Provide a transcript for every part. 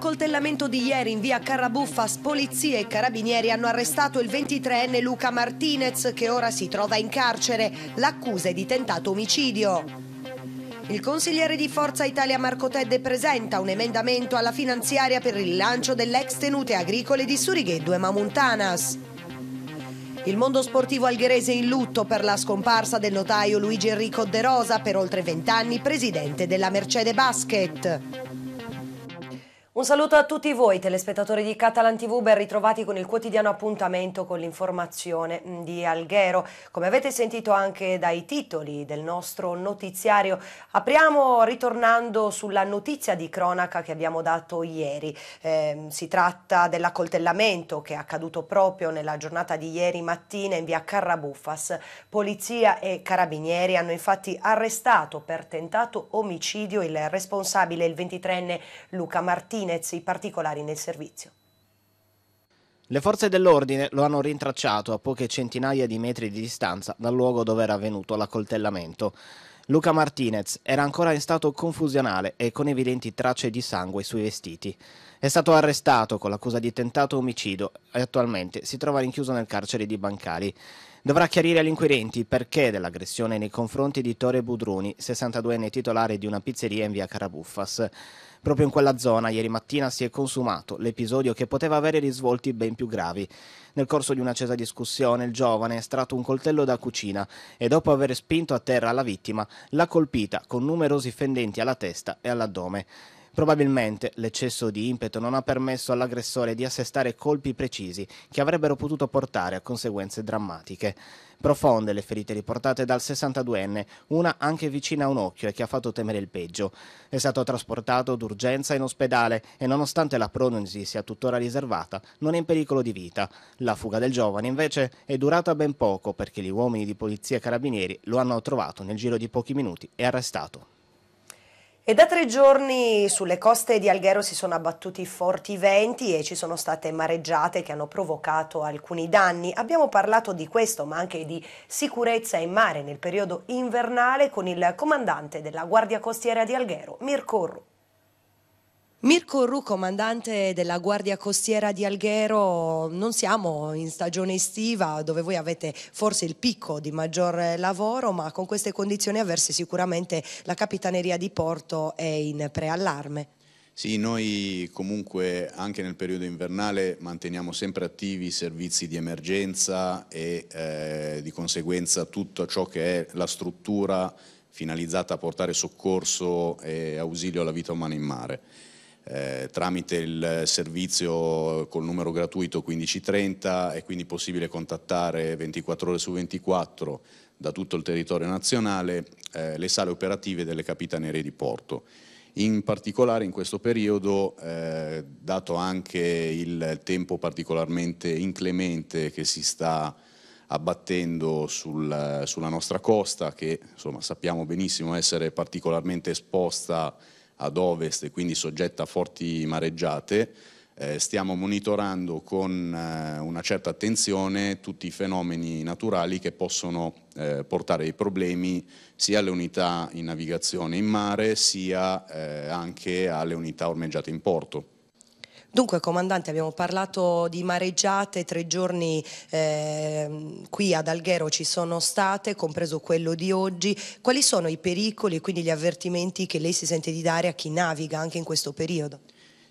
l'accoltellamento di ieri in via Carrabuffas, polizia e carabinieri hanno arrestato il 23enne Luca Martinez che ora si trova in carcere. L'accusa è di tentato omicidio. Il consigliere di Forza Italia Marco Tedde presenta un emendamento alla finanziaria per il rilancio dell'ex tenute agricole di Surigheddu e Mamuntanas. Il mondo sportivo algherese in lutto per la scomparsa del notaio Luigi Enrico De Rosa, per oltre 20 anni presidente della Mercede Basket. Un saluto a tutti voi telespettatori di Catalan TV, ben ritrovati con il quotidiano appuntamento con l'informazione mm, di Alghero. Come avete sentito anche dai titoli del nostro notiziario, apriamo ritornando sulla notizia di cronaca che abbiamo dato ieri. Eh, si tratta dell'accoltellamento che è accaduto proprio nella giornata di ieri mattina in via Carrabuffas. Polizia e carabinieri hanno infatti arrestato per tentato omicidio il responsabile, il 23enne Luca Martini Martinez i particolari nel servizio. Le forze dell'ordine lo hanno rintracciato a poche centinaia di metri di distanza dal luogo dove era avvenuto l'accoltellamento. Luca Martinez era ancora in stato confusionale e con evidenti tracce di sangue sui vestiti. È stato arrestato con l'accusa di tentato omicidio e attualmente si trova rinchiuso nel carcere di Bancali. Dovrà chiarire agli inquirenti il perché dell'aggressione nei confronti di Tore Budruni, 62enne titolare di una pizzeria in via Carabuffas. Proprio in quella zona ieri mattina si è consumato l'episodio che poteva avere risvolti ben più gravi. Nel corso di un'accesa discussione il giovane ha estratto un coltello da cucina e dopo aver spinto a terra la vittima l'ha colpita con numerosi fendenti alla testa e all'addome. Probabilmente l'eccesso di impeto non ha permesso all'aggressore di assestare colpi precisi che avrebbero potuto portare a conseguenze drammatiche. Profonde le ferite riportate dal 62enne, una anche vicina a un occhio e che ha fatto temere il peggio. È stato trasportato d'urgenza in ospedale e nonostante la prognosi sia tuttora riservata, non è in pericolo di vita. La fuga del giovane invece è durata ben poco perché gli uomini di polizia e carabinieri lo hanno trovato nel giro di pochi minuti e arrestato. E da tre giorni sulle coste di Alghero si sono abbattuti forti venti e ci sono state mareggiate che hanno provocato alcuni danni. Abbiamo parlato di questo, ma anche di sicurezza in mare nel periodo invernale con il comandante della Guardia Costiera di Alghero, Mirko Rù. Mirko Ru, comandante della Guardia Costiera di Alghero, non siamo in stagione estiva dove voi avete forse il picco di maggior lavoro, ma con queste condizioni avverse sicuramente la Capitaneria di Porto è in preallarme. Sì, noi comunque anche nel periodo invernale manteniamo sempre attivi i servizi di emergenza e eh, di conseguenza tutto ciò che è la struttura finalizzata a portare soccorso e ausilio alla vita umana in mare. Eh, tramite il servizio col numero gratuito 1530 è quindi possibile contattare 24 ore su 24 da tutto il territorio nazionale eh, le sale operative delle capitanerie di porto. In particolare in questo periodo, eh, dato anche il tempo particolarmente inclemente che si sta abbattendo sul, sulla nostra costa, che insomma, sappiamo benissimo essere particolarmente esposta ad ovest e quindi soggetta a forti mareggiate, eh, stiamo monitorando con eh, una certa attenzione tutti i fenomeni naturali che possono eh, portare ai problemi sia alle unità in navigazione in mare sia eh, anche alle unità ormeggiate in porto. Dunque, comandante, abbiamo parlato di mareggiate, tre giorni eh, qui ad Alghero ci sono state, compreso quello di oggi. Quali sono i pericoli e quindi gli avvertimenti che lei si sente di dare a chi naviga anche in questo periodo?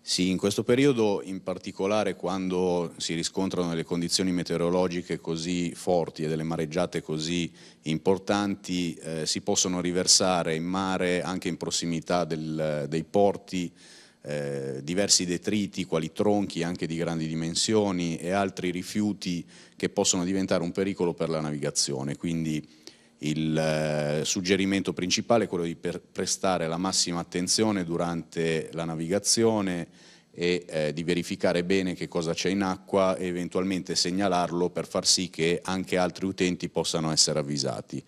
Sì, in questo periodo in particolare quando si riscontrano delle condizioni meteorologiche così forti e delle mareggiate così importanti eh, si possono riversare in mare anche in prossimità del, dei porti eh, diversi detriti quali tronchi anche di grandi dimensioni e altri rifiuti che possono diventare un pericolo per la navigazione. Quindi il eh, suggerimento principale è quello di prestare la massima attenzione durante la navigazione e eh, di verificare bene che cosa c'è in acqua e eventualmente segnalarlo per far sì che anche altri utenti possano essere avvisati.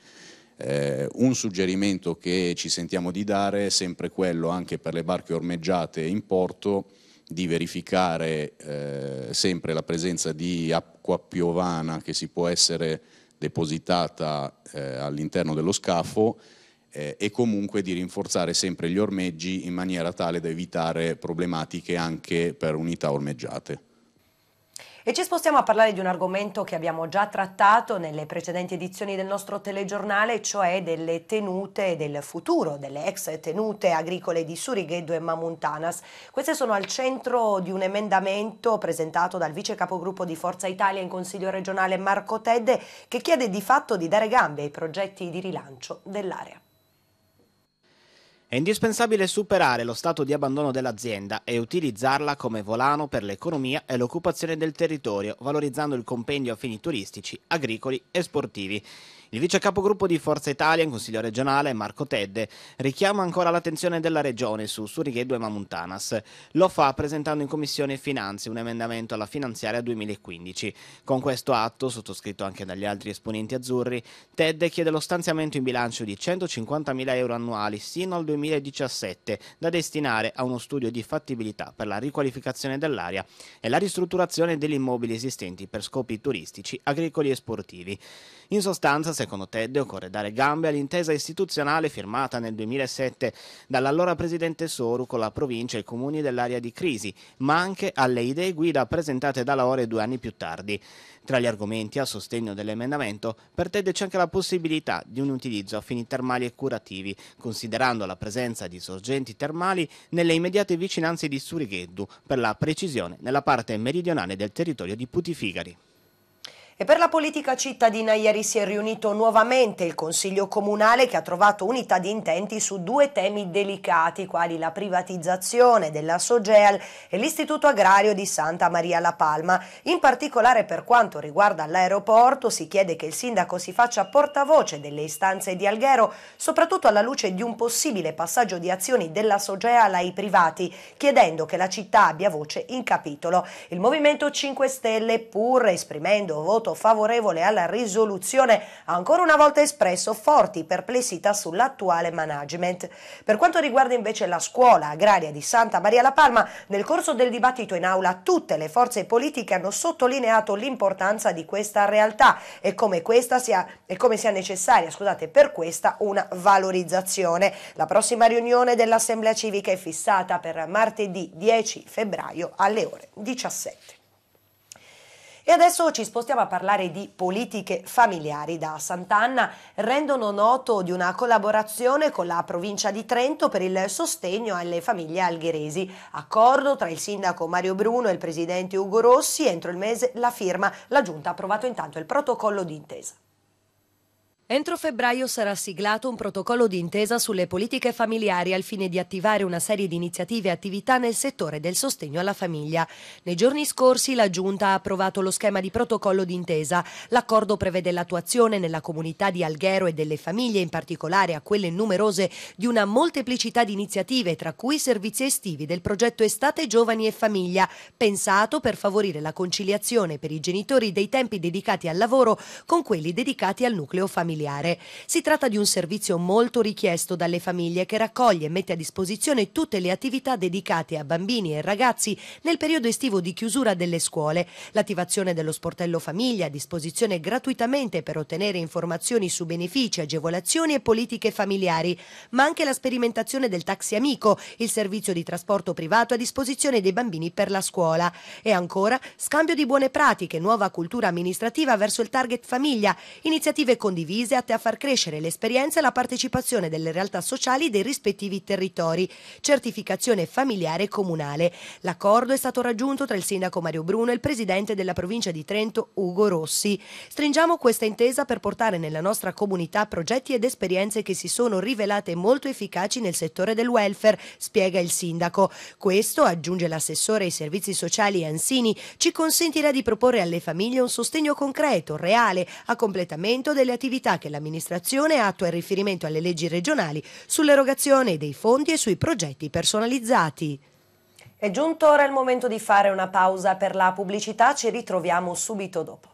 Eh, un suggerimento che ci sentiamo di dare è sempre quello anche per le barche ormeggiate in porto di verificare eh, sempre la presenza di acqua piovana che si può essere depositata eh, all'interno dello scafo eh, e comunque di rinforzare sempre gli ormeggi in maniera tale da evitare problematiche anche per unità ormeggiate. E ci spostiamo a parlare di un argomento che abbiamo già trattato nelle precedenti edizioni del nostro telegiornale, cioè delle tenute del futuro, delle ex tenute agricole di Surighedo e Mamuntanas. Queste sono al centro di un emendamento presentato dal vice capogruppo di Forza Italia in Consiglio regionale Marco Tedde che chiede di fatto di dare gambe ai progetti di rilancio dell'area. È indispensabile superare lo stato di abbandono dell'azienda e utilizzarla come volano per l'economia e l'occupazione del territorio, valorizzando il compendio a fini turistici, agricoli e sportivi. Il vice capogruppo di Forza Italia in Consiglio regionale, Marco Tedde, richiama ancora l'attenzione della Regione su Surighedu e Mamuntanas. Lo fa presentando in Commissione Finanze un emendamento alla finanziaria 2015. Con questo atto, sottoscritto anche dagli altri esponenti azzurri, Tedde chiede lo stanziamento in bilancio di 150.000 euro annuali sino al 2017 da destinare a uno studio di fattibilità per la riqualificazione dell'area e la ristrutturazione degli immobili esistenti per scopi turistici, agricoli e sportivi. In sostanza, se secondo Ted, occorre dare gambe all'intesa istituzionale firmata nel 2007 dall'allora presidente Soru con la provincia e i comuni dell'area di crisi, ma anche alle idee guida presentate da Laore due anni più tardi. Tra gli argomenti a sostegno dell'emendamento, per Ted c'è anche la possibilità di un utilizzo a fini termali e curativi, considerando la presenza di sorgenti termali nelle immediate vicinanze di Surigheddu, per la precisione nella parte meridionale del territorio di Putifigari. E per la politica cittadina ieri si è riunito nuovamente il Consiglio Comunale che ha trovato unità di intenti su due temi delicati quali la privatizzazione della Sogeal e l'Istituto Agrario di Santa Maria La Palma. In particolare per quanto riguarda l'aeroporto si chiede che il sindaco si faccia portavoce delle istanze di Alghero soprattutto alla luce di un possibile passaggio di azioni della Sogeal ai privati chiedendo che la città abbia voce in capitolo. Il Movimento 5 Stelle pur esprimendo voto voto favorevole alla risoluzione ha ancora una volta espresso forti perplessità sull'attuale management. Per quanto riguarda invece la scuola agraria di Santa Maria La Palma, nel corso del dibattito in aula tutte le forze politiche hanno sottolineato l'importanza di questa realtà e come, questa sia, e come sia necessaria scusate, per questa una valorizzazione. La prossima riunione dell'Assemblea Civica è fissata per martedì 10 febbraio alle ore 17. E adesso ci spostiamo a parlare di politiche familiari. Da Sant'Anna rendono noto di una collaborazione con la provincia di Trento per il sostegno alle famiglie algheresi. Accordo tra il sindaco Mario Bruno e il presidente Ugo Rossi. Entro il mese la firma. La giunta ha approvato intanto il protocollo d'intesa. Entro febbraio sarà siglato un protocollo di intesa sulle politiche familiari al fine di attivare una serie di iniziative e attività nel settore del sostegno alla famiglia. Nei giorni scorsi la Giunta ha approvato lo schema di protocollo d'intesa. L'accordo prevede l'attuazione nella comunità di Alghero e delle famiglie, in particolare a quelle numerose, di una molteplicità di iniziative, tra cui servizi estivi del progetto Estate Giovani e Famiglia, pensato per favorire la conciliazione per i genitori dei tempi dedicati al lavoro con quelli dedicati al nucleo familiare familiare. Si tratta di un servizio molto richiesto dalle famiglie che raccoglie e mette a disposizione tutte le attività dedicate a bambini e ragazzi nel periodo estivo di chiusura delle scuole, l'attivazione dello sportello famiglia a disposizione gratuitamente per ottenere informazioni su benefici, agevolazioni e politiche familiari, ma anche la sperimentazione del taxi amico, il servizio di trasporto privato a disposizione dei bambini per la scuola e ancora scambio di buone pratiche, nuova cultura amministrativa verso il target famiglia, iniziative condivise condivise atte a far crescere l'esperienza e la partecipazione delle realtà sociali dei rispettivi territori, certificazione familiare e comunale. L'accordo è stato raggiunto tra il sindaco Mario Bruno e il presidente della provincia di Trento Ugo Rossi. Stringiamo questa intesa per portare nella nostra comunità progetti ed esperienze che si sono rivelate molto efficaci nel settore del welfare, spiega il sindaco. Questo, aggiunge l'assessore ai servizi sociali Ansini, ci consentirà di proporre alle famiglie un sostegno concreto, reale, a completamento delle attività che l'amministrazione attua in riferimento alle leggi regionali sull'erogazione dei fondi e sui progetti personalizzati. È giunto ora il momento di fare una pausa per la pubblicità, ci ritroviamo subito dopo.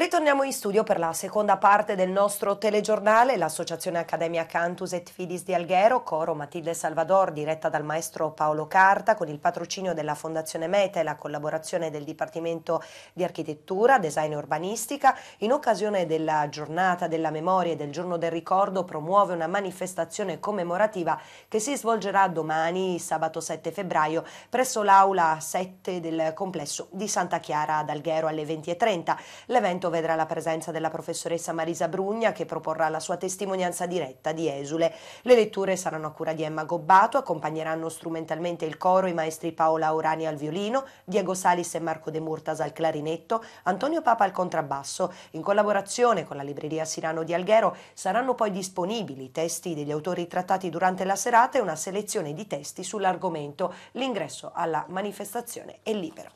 Ritorniamo in studio per la seconda parte del nostro telegiornale. L'Associazione Accademia Cantus et Fidis di Alghero, coro Matilde Salvador, diretta dal maestro Paolo Carta, con il patrocinio della Fondazione Meta e la collaborazione del Dipartimento di Architettura, Design e Urbanistica, in occasione della giornata della memoria e del giorno del ricordo, promuove una manifestazione commemorativa che si svolgerà domani, sabato 7 febbraio, presso l'aula 7 del complesso di Santa Chiara ad Alghero alle 20.30. L'evento vedrà la presenza della professoressa Marisa Brugna che proporrà la sua testimonianza diretta di Esule. Le letture saranno a cura di Emma Gobbato, accompagneranno strumentalmente il coro i maestri Paola Urani al violino, Diego Salis e Marco De Murtas al clarinetto, Antonio Papa al contrabbasso. In collaborazione con la libreria Sirano di Alghero saranno poi disponibili i testi degli autori trattati durante la serata e una selezione di testi sull'argomento. L'ingresso alla manifestazione è libero.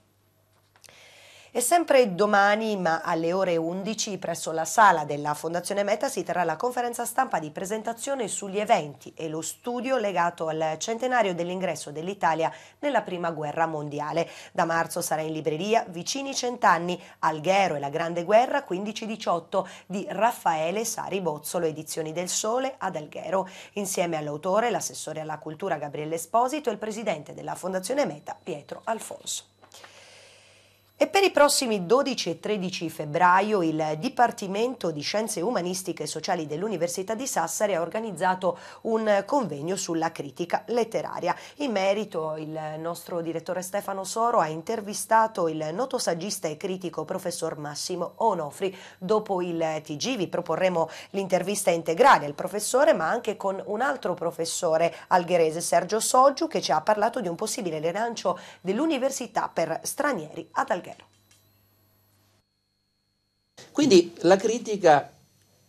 E sempre domani, ma alle ore 11, presso la sala della Fondazione Meta si terrà la conferenza stampa di presentazione sugli eventi e lo studio legato al centenario dell'ingresso dell'Italia nella Prima Guerra Mondiale. Da marzo sarà in libreria Vicini Cent'anni, Alghero e la Grande Guerra 15-18 di Raffaele Sari Bozzolo, Edizioni del Sole ad Alghero. Insieme all'autore, l'assessore alla cultura Gabriele Esposito e il presidente della Fondazione Meta Pietro Alfonso. E per i prossimi 12 e 13 febbraio il Dipartimento di Scienze Umanistiche e Sociali dell'Università di Sassari ha organizzato un convegno sulla critica letteraria. In merito il nostro direttore Stefano Soro ha intervistato il noto saggista e critico professor Massimo Onofri. Dopo il TG vi proporremo l'intervista integrale al professore ma anche con un altro professore algherese Sergio Soggiu che ci ha parlato di un possibile rilancio dell'università per stranieri ad Alghero. Quindi la critica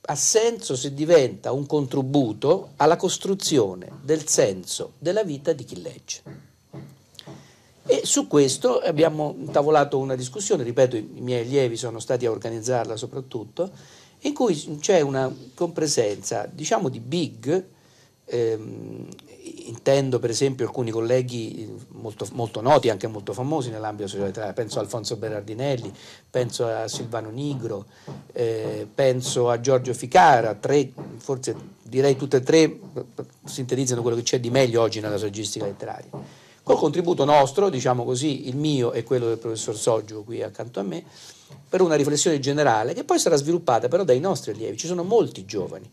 ha senso se diventa un contributo alla costruzione del senso della vita di chi legge. E su questo abbiamo intavolato una discussione, ripeto, i miei allievi sono stati a organizzarla soprattutto, in cui c'è una compresenza, diciamo, di big ehm, intendo per esempio alcuni colleghi eh, molto, molto noti, anche molto famosi nell'ambito sociale italiano, penso a Alfonso Berardinelli, penso a Silvano Nigro, eh, penso a Giorgio Ficara, tre, forse direi tutte e tre sintetizzano quello che c'è di meglio oggi nella saggistica letteraria. Col contributo nostro, diciamo così, il mio e quello del professor Soggio qui accanto a me, per una riflessione generale che poi sarà sviluppata però dai nostri allievi, ci sono molti giovani.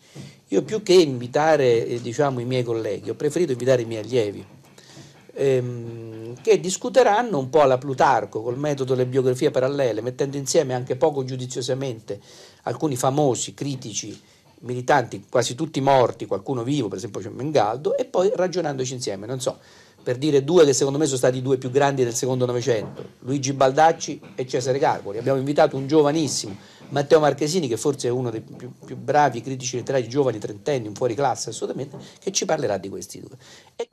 Io più che invitare eh, diciamo, i miei colleghi, ho preferito invitare i miei allievi, ehm, che discuteranno un po' alla Plutarco col metodo delle biografie parallele, mettendo insieme anche poco giudiziosamente alcuni famosi critici militanti, quasi tutti morti, qualcuno vivo, per esempio c'è Mengaldo, e poi ragionandoci insieme, non so, per dire due che secondo me sono stati i due più grandi del secondo Novecento, Luigi Baldacci e Cesare Gargoli. Abbiamo invitato un giovanissimo, Matteo Marchesini, che forse è uno dei più, più bravi critici letterari giovani, trentenni, un fuori classe assolutamente, che ci parlerà di questi due. E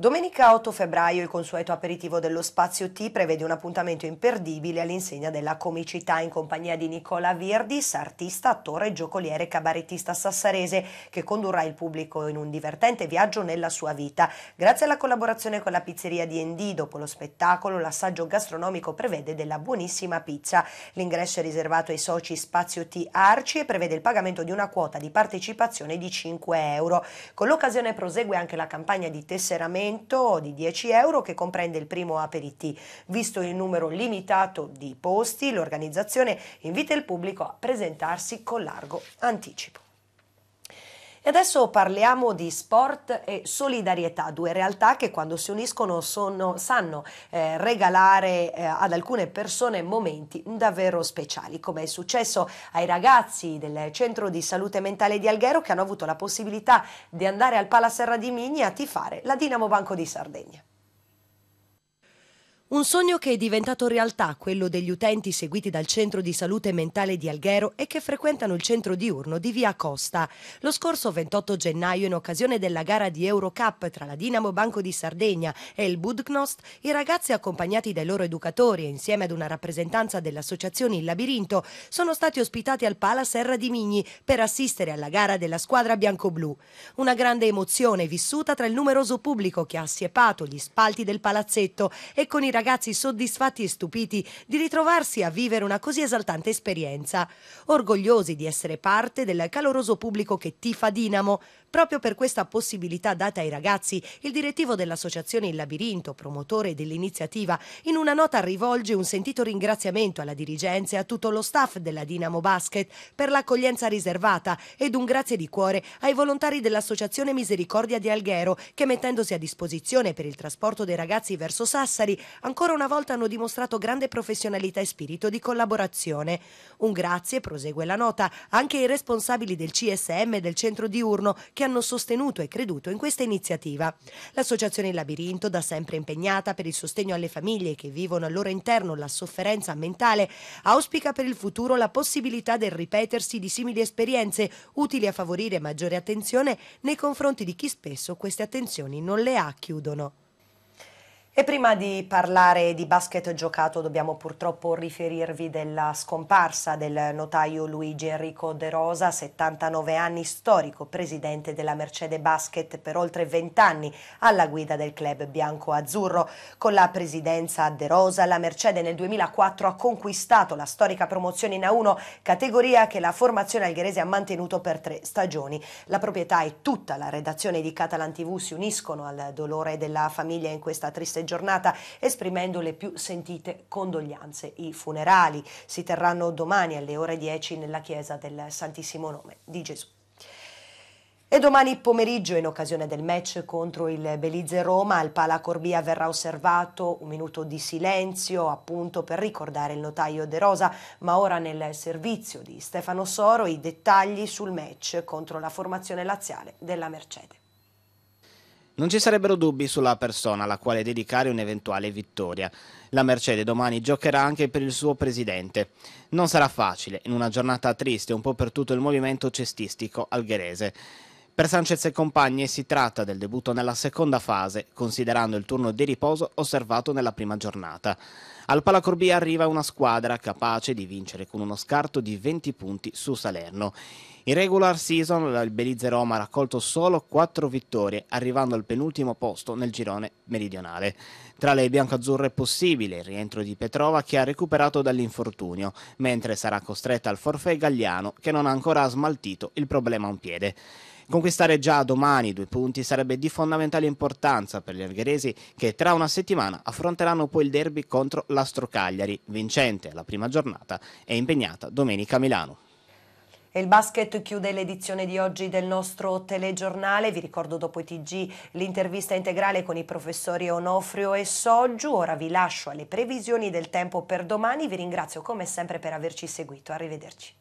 Domenica 8 febbraio il consueto aperitivo dello Spazio T prevede un appuntamento imperdibile all'insegna della comicità in compagnia di Nicola Virdis, artista, attore, giocoliere e cabarettista sassarese, che condurrà il pubblico in un divertente viaggio nella sua vita. Grazie alla collaborazione con la pizzeria di Endi, dopo lo spettacolo, l'assaggio gastronomico prevede della buonissima pizza. L'ingresso è riservato ai soci Spazio T Arci e prevede il pagamento di una quota di partecipazione di 5 euro. Con l'occasione prosegue anche la campagna di tesseramento abbonamento di 10 euro che comprende il primo aperitivo. Visto il numero limitato di posti, l'organizzazione invita il pubblico a presentarsi con largo anticipo. E adesso parliamo di sport e solidarietà, due realtà che quando si uniscono sono, sanno eh, regalare eh, ad alcune persone momenti davvero speciali, come è successo ai ragazzi del centro di salute mentale di Alghero che hanno avuto la possibilità di andare al Serra di Migni a tifare la Dinamo Banco di Sardegna. Un sogno che è diventato realtà, quello degli utenti seguiti dal centro di salute mentale di Alghero e che frequentano il centro diurno di Via Costa. Lo scorso 28 gennaio, in occasione della gara di Eurocup tra la Dinamo Banco di Sardegna e il Budknost, i ragazzi accompagnati dai loro educatori e insieme ad una rappresentanza dell'associazione Il Labirinto sono stati ospitati al Pala Serra di Migni per assistere alla gara della squadra bianco-blu. Una grande emozione vissuta tra il numeroso pubblico che ha assiepato gli spalti del palazzetto e con i ragazzi ragazzi soddisfatti e stupiti di ritrovarsi a vivere una così esaltante esperienza, orgogliosi di essere parte del caloroso pubblico che tifa Dinamo, Proprio per questa possibilità data ai ragazzi, il direttivo dell'associazione Il Labirinto, promotore dell'iniziativa, in una nota rivolge un sentito ringraziamento alla dirigenza e a tutto lo staff della Dinamo Basket per l'accoglienza riservata ed un grazie di cuore ai volontari dell'associazione Misericordia di Alghero che mettendosi a disposizione per il trasporto dei ragazzi verso Sassari, ancora una volta hanno dimostrato grande professionalità e spirito di collaborazione. Un grazie, prosegue la nota, anche ai responsabili del CSM e del centro diurno che che hanno sostenuto e creduto in questa iniziativa. L'associazione Labirinto, da sempre impegnata per il sostegno alle famiglie che vivono al loro interno la sofferenza mentale, auspica per il futuro la possibilità del ripetersi di simili esperienze utili a favorire maggiore attenzione nei confronti di chi spesso queste attenzioni non le ha, chiudono. E prima di parlare di basket giocato dobbiamo purtroppo riferirvi della scomparsa del notaio Luigi Enrico De Rosa, 79 anni, storico presidente della Mercede Basket per oltre 20 anni alla guida del club bianco-azzurro. Con la presidenza De Rosa la Mercede nel 2004 ha conquistato la storica promozione in A1, categoria che la formazione algherese ha mantenuto per tre stagioni. La proprietà e tutta la redazione di Catalan TV si uniscono al dolore della famiglia in questa triste e giornata esprimendo le più sentite condoglianze. I funerali si terranno domani alle ore 10 nella chiesa del Santissimo Nome di Gesù. E domani pomeriggio, in occasione del match contro il Belize Roma, al Pala Corbia verrà osservato un minuto di silenzio appunto per ricordare il notaio De Rosa, ma ora nel servizio di Stefano Soro i dettagli sul match contro la formazione laziale della Mercedes. Non ci sarebbero dubbi sulla persona alla quale dedicare un'eventuale vittoria. La Mercedes domani giocherà anche per il suo presidente. Non sarà facile in una giornata triste un po' per tutto il movimento cestistico algherese. Per Sanchez e compagni si tratta del debutto nella seconda fase, considerando il turno di riposo osservato nella prima giornata. Al Palacorbì arriva una squadra capace di vincere con uno scarto di 20 punti su Salerno. In regular season il Belize Roma ha raccolto solo 4 vittorie, arrivando al penultimo posto nel girone meridionale. Tra le biancazzurre è possibile il rientro di Petrova che ha recuperato dall'infortunio, mentre sarà costretta al forfè Gagliano che non ha ancora smaltito il problema a un piede. Conquistare già domani due punti sarebbe di fondamentale importanza per gli algheresi che tra una settimana affronteranno poi il derby contro l'Astro Cagliari, vincente la prima giornata e impegnata domenica a Milano. E il basket chiude l'edizione di oggi del nostro telegiornale. Vi ricordo dopo i TG l'intervista integrale con i professori Onofrio e Soggiu. Ora vi lascio alle previsioni del tempo per domani. Vi ringrazio come sempre per averci seguito. Arrivederci.